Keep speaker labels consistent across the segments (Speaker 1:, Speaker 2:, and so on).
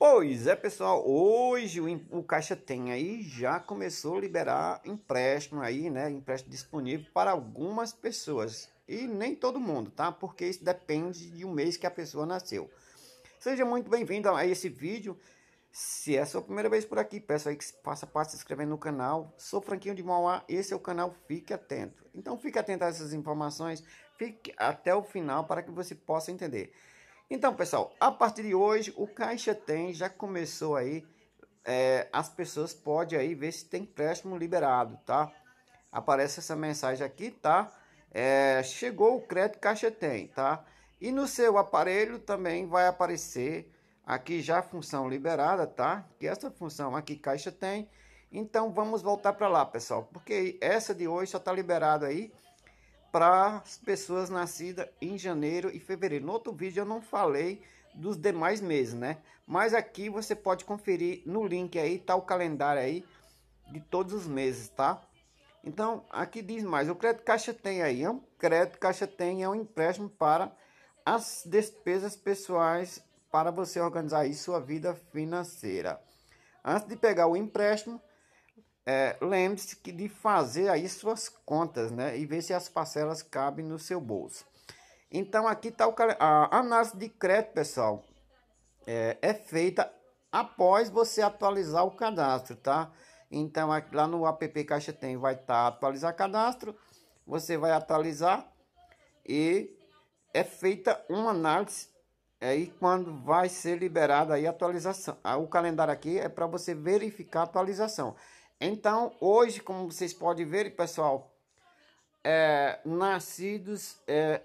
Speaker 1: Pois é, pessoal, hoje o, o Caixa tem aí já começou a liberar empréstimo aí, né? Empréstimo disponível para algumas pessoas e nem todo mundo, tá? Porque isso depende de um mês que a pessoa nasceu. Seja muito bem-vindo a esse vídeo. Se é a sua primeira vez por aqui, peço aí que faça parte se inscrevendo no canal. Sou Franquinho de Mauá, esse é o canal Fique Atento. Então fique atento a essas informações, fique até o final para que você possa entender. Então, pessoal, a partir de hoje, o Caixa Tem já começou aí, é, as pessoas podem aí ver se tem empréstimo liberado, tá? Aparece essa mensagem aqui, tá? É, chegou o crédito Caixa Tem, tá? E no seu aparelho também vai aparecer aqui já a função liberada, tá? Que é essa função aqui Caixa Tem. Então, vamos voltar para lá, pessoal, porque essa de hoje só está liberada aí para as pessoas nascidas em janeiro e fevereiro. No outro vídeo eu não falei dos demais meses, né? Mas aqui você pode conferir no link aí, tá o calendário aí de todos os meses, tá? Então, aqui diz mais, o crédito caixa tem aí, é um crédito caixa tem é um empréstimo para as despesas pessoais para você organizar aí sua vida financeira. Antes de pegar o empréstimo, é, lembre-se de fazer aí suas contas, né? E ver se as parcelas cabem no seu bolso. Então aqui está a análise de crédito, pessoal. É, é, feita após você atualizar o cadastro, tá? Então aqui, lá no app Caixa Tem vai estar tá, atualizar cadastro. Você vai atualizar e é feita uma análise aí é, quando vai ser liberada aí a atualização. Ah, o calendário aqui é para você verificar a atualização. Então, hoje, como vocês podem ver, pessoal, é, nascidos, é,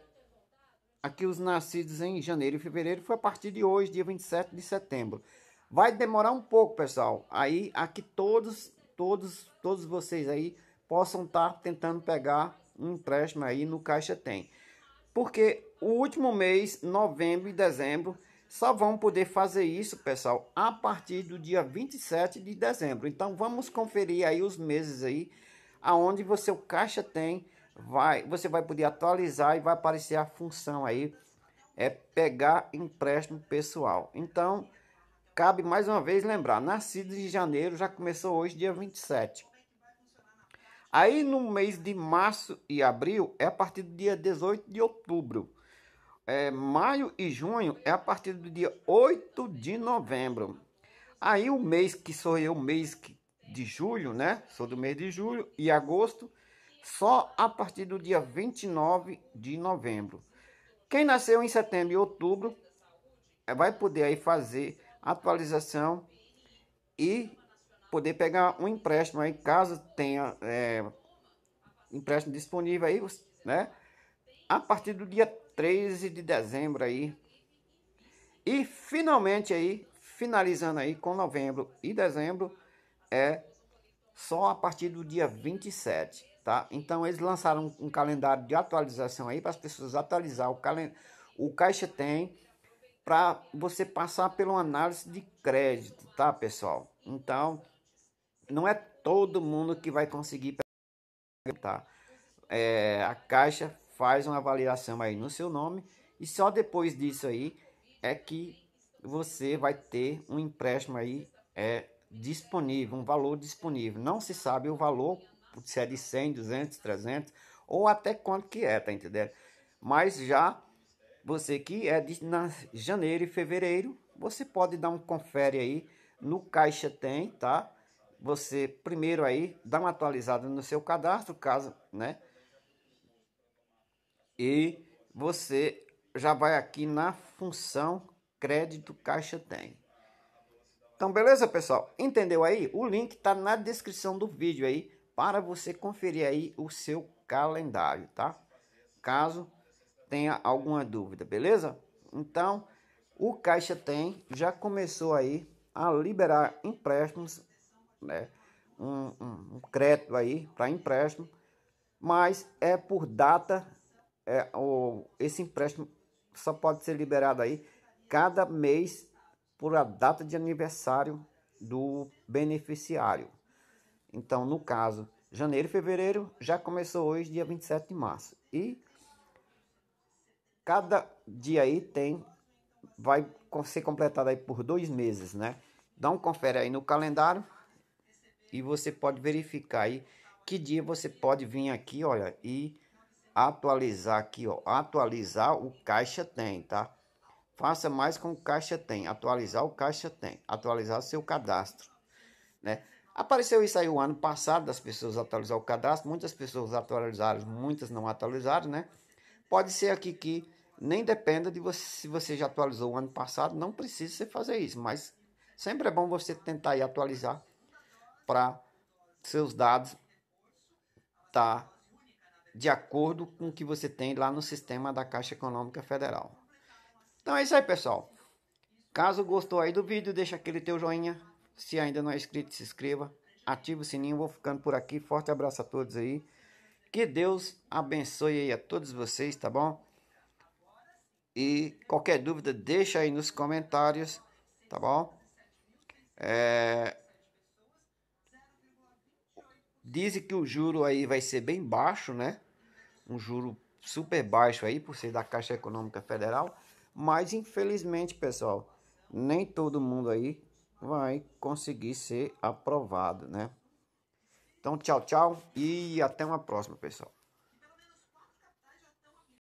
Speaker 1: aqui os nascidos em janeiro e fevereiro foi a partir de hoje, dia 27 de setembro. Vai demorar um pouco, pessoal. Aí, aqui todos, todos, todos vocês aí possam estar tá tentando pegar um empréstimo aí no Caixa Tem. Porque o último mês, novembro e dezembro, só vão poder fazer isso, pessoal, a partir do dia 27 de dezembro. Então vamos conferir aí os meses aí aonde você o caixa tem, vai, você vai poder atualizar e vai aparecer a função aí é pegar empréstimo pessoal. Então, cabe mais uma vez lembrar, nascido de janeiro já começou hoje dia 27. Aí no mês de março e abril é a partir do dia 18 de outubro é, maio e junho é a partir do dia 8 de novembro. Aí o mês que sou eu, mês de julho, né? Sou do mês de julho e agosto, só a partir do dia 29 de novembro. Quem nasceu em setembro e outubro é, vai poder aí fazer atualização e poder pegar um empréstimo aí, caso tenha é, empréstimo disponível aí, né? A partir do dia 13 de dezembro aí. E finalmente aí, finalizando aí com novembro e dezembro, é só a partir do dia 27, tá? Então eles lançaram um calendário de atualização aí para as pessoas atualizar o calendário. O Caixa tem para você passar pela análise de crédito, tá, pessoal? Então, não é todo mundo que vai conseguir tá? É, a Caixa faz uma avaliação aí no seu nome e só depois disso aí é que você vai ter um empréstimo aí é disponível, um valor disponível. Não se sabe o valor, se é de 100, 200, 300 ou até quanto que é, tá entendendo? Mas já você que é de na janeiro e fevereiro, você pode dar um confere aí no caixa tem, tá? Você primeiro aí dá uma atualizada no seu cadastro, caso, né? e você já vai aqui na função crédito caixa tem. Então, beleza, pessoal? Entendeu aí? O link tá na descrição do vídeo aí para você conferir aí o seu calendário, tá? Caso tenha alguma dúvida, beleza? Então, o Caixa Tem já começou aí a liberar empréstimos, né? Um, um, um crédito aí para empréstimo, mas é por data é, o, esse empréstimo só pode ser liberado aí cada mês por a data de aniversário do beneficiário. Então, no caso, janeiro e fevereiro já começou hoje, dia 27 de março. E cada dia aí tem vai ser completado aí por dois meses, né? Dá um confere aí no calendário e você pode verificar aí que dia você pode vir aqui, olha, e atualizar aqui, ó, atualizar o caixa tem, tá? Faça mais com o caixa tem, atualizar o caixa tem, atualizar seu cadastro, né? Apareceu isso aí o ano passado das pessoas atualizar o cadastro, muitas pessoas atualizaram, muitas não atualizaram, né? Pode ser aqui que nem dependa de você se você já atualizou o ano passado, não precisa você fazer isso, mas sempre é bom você tentar aí atualizar para seus dados tá de acordo com o que você tem lá no sistema da Caixa Econômica Federal. Então é isso aí, pessoal. Caso gostou aí do vídeo, deixa aquele teu joinha. Se ainda não é inscrito, se inscreva. Ative o sininho. Vou ficando por aqui. Forte abraço a todos aí. Que Deus abençoe aí a todos vocês, tá bom? E qualquer dúvida, deixa aí nos comentários, tá bom? É... Dizem que o juro aí vai ser bem baixo, né? um juro super baixo aí, por ser da Caixa Econômica Federal. Mas infelizmente, pessoal, nem todo mundo aí vai conseguir ser aprovado, né? Então, tchau, tchau e até uma próxima, pessoal.